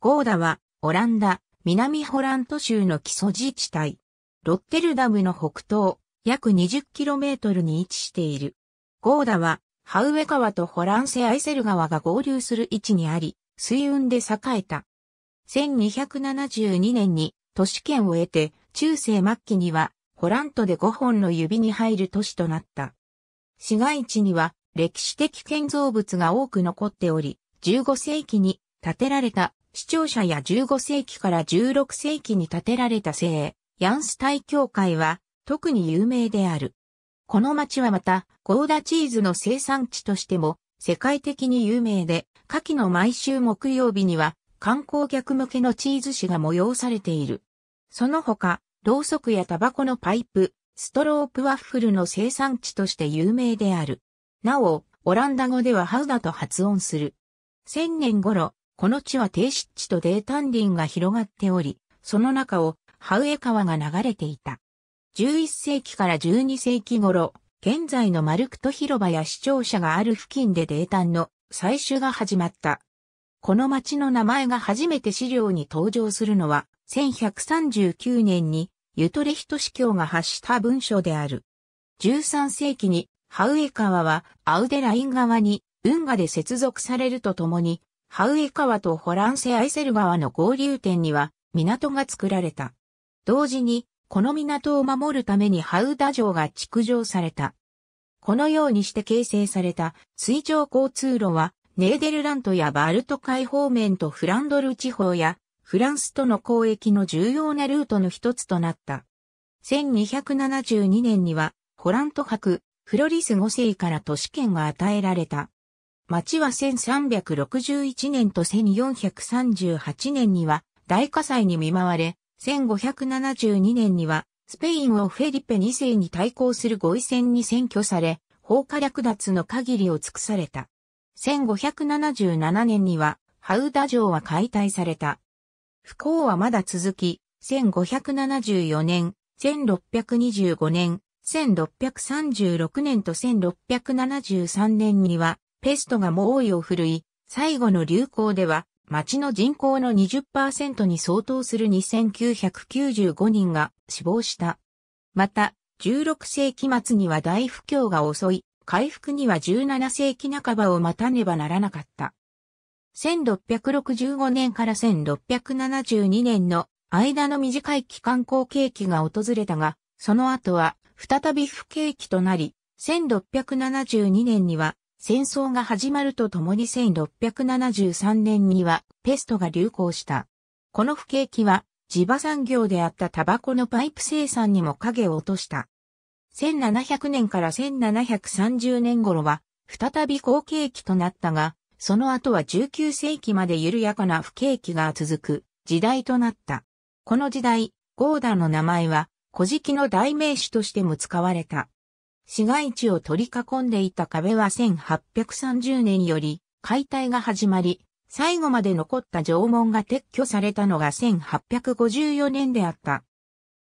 ゴーダは、オランダ、南ホラント州の基礎自治体。ロッテルダムの北東、約 20km に位置している。ゴーダは、ハウエ川とホランセアイセル川が合流する位置にあり、水運で栄えた。1272年に都市圏を得て、中世末期には、ホラントで5本の指に入る都市となった。市街地には、歴史的建造物が多く残っており、15世紀に建てられた視聴者や15世紀から16世紀に建てられた聖、ヤンス大教会は特に有名である。この町はまた、ゴーダチーズの生産地としても世界的に有名で、夏季の毎週木曜日には観光客向けのチーズ誌が催されている。その他、ろうそくやタバコのパイプ、ストロープワッフルの生産地として有名である。なお、オランダ語ではハウダと発音する。1000年頃、この地は低湿地と泥炭林が広がっており、その中をハウエ川が流れていた。11世紀から12世紀頃、現在のマルクト広場や市庁舎がある付近で泥炭の採取が始まった。この町の名前が初めて資料に登場するのは、1139年にユトレヒト司教が発した文書である。13世紀にハウエ川はアウデライン川に運河で接続されるとともにハウエ川とホランセアイセル川の合流点には港が作られた。同時に、この港を守るためにハウダ城が築城された。このようにして形成された水上交通路は、ネーデルラントやバルト海方面とフランドル地方や、フランスとの交易の重要なルートの一つとなった。1272年には、ホラント博、フロリス5世から都市圏が与えられた。町は1361年と1438年には大火災に見舞われ、1572年にはスペインをフェリペ2世に対抗する合意戦に占拠され、放火略奪の限りを尽くされた。1577年にはハウダ城は解体された。不幸はまだ続き、1574年、1625年、1636年と1673年にはペストが猛威を振るい、最後の流行では、町の人口の20%に相当する2995人が死亡した。また、16世紀末には大不況が襲い、回復には17世紀半ばを待たねばならなかった。1665年から1672年の間の短い期間好景気が訪れたが、その後は再び不景気となり、1672年には戦争が始まるとともに1673年にはペストが流行した。この不景気は地場産業であったタバコのパイプ生産にも影を落とした。1700年から1730年頃は再び好景気となったが、その後は19世紀まで緩やかな不景気が続く時代となった。この時代、ゴーダの名前は古事記の代名詞としても使われた。市街地を取り囲んでいた壁は1830年より解体が始まり、最後まで残った縄文が撤去されたのが1854年であった。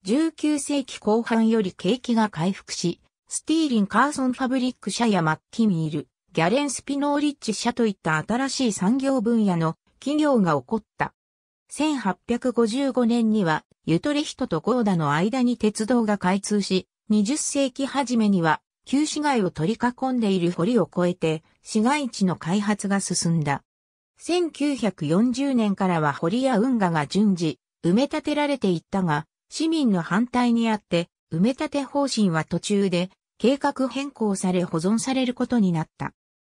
19世紀後半より景気が回復し、スティーリン・カーソン・ファブリック社やマッキミール、ギャレン・スピノーリッチ社といった新しい産業分野の企業が起こった。1855年には、ゆとり人とゴーダの間に鉄道が開通し、20世紀初めには、旧市街を取り囲んでいる堀を越えて、市街地の開発が進んだ。1940年からは堀や運河が順次、埋め立てられていったが、市民の反対にあって、埋め立て方針は途中で、計画変更され保存されることになった。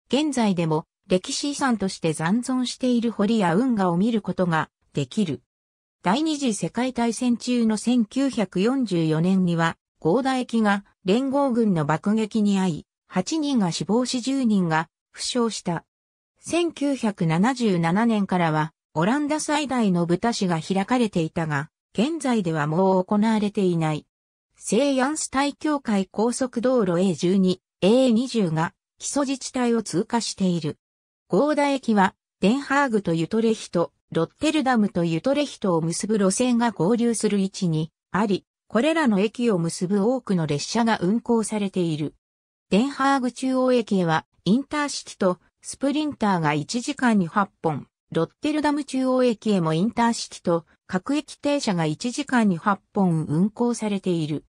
現在でも、歴史遺産として残存している堀や運河を見ることができる。第二次世界大戦中の1944年には合田駅が連合軍の爆撃に遭い、8人が死亡し10人が負傷した。1977年からは、オランダ最大の豚市が開かれていたが、現在ではもう行われていない。西安タ大教会高速道路 A12、A20 が基礎自治体を通過している。ゴーダ駅は、デンハーグとユトレヒト、ロッテルダムとユトレヒトを結ぶ路線が合流する位置にあり、これらの駅を結ぶ多くの列車が運行されている。デンハーグ中央駅へは、インターシティとスプリンターが1時間に8本、ロッテルダム中央駅へもインターシティと各駅停車が1時間に8本運行されている。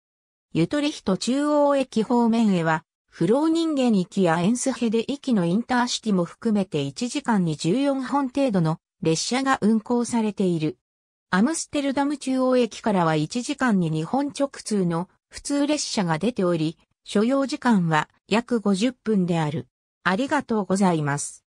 ユトリヒト中央駅方面へは、フロー人間行き駅やエンスヘデ駅のインターシティも含めて1時間に14本程度の列車が運行されている。アムステルダム中央駅からは1時間に日本直通の普通列車が出ており、所要時間は約50分である。ありがとうございます。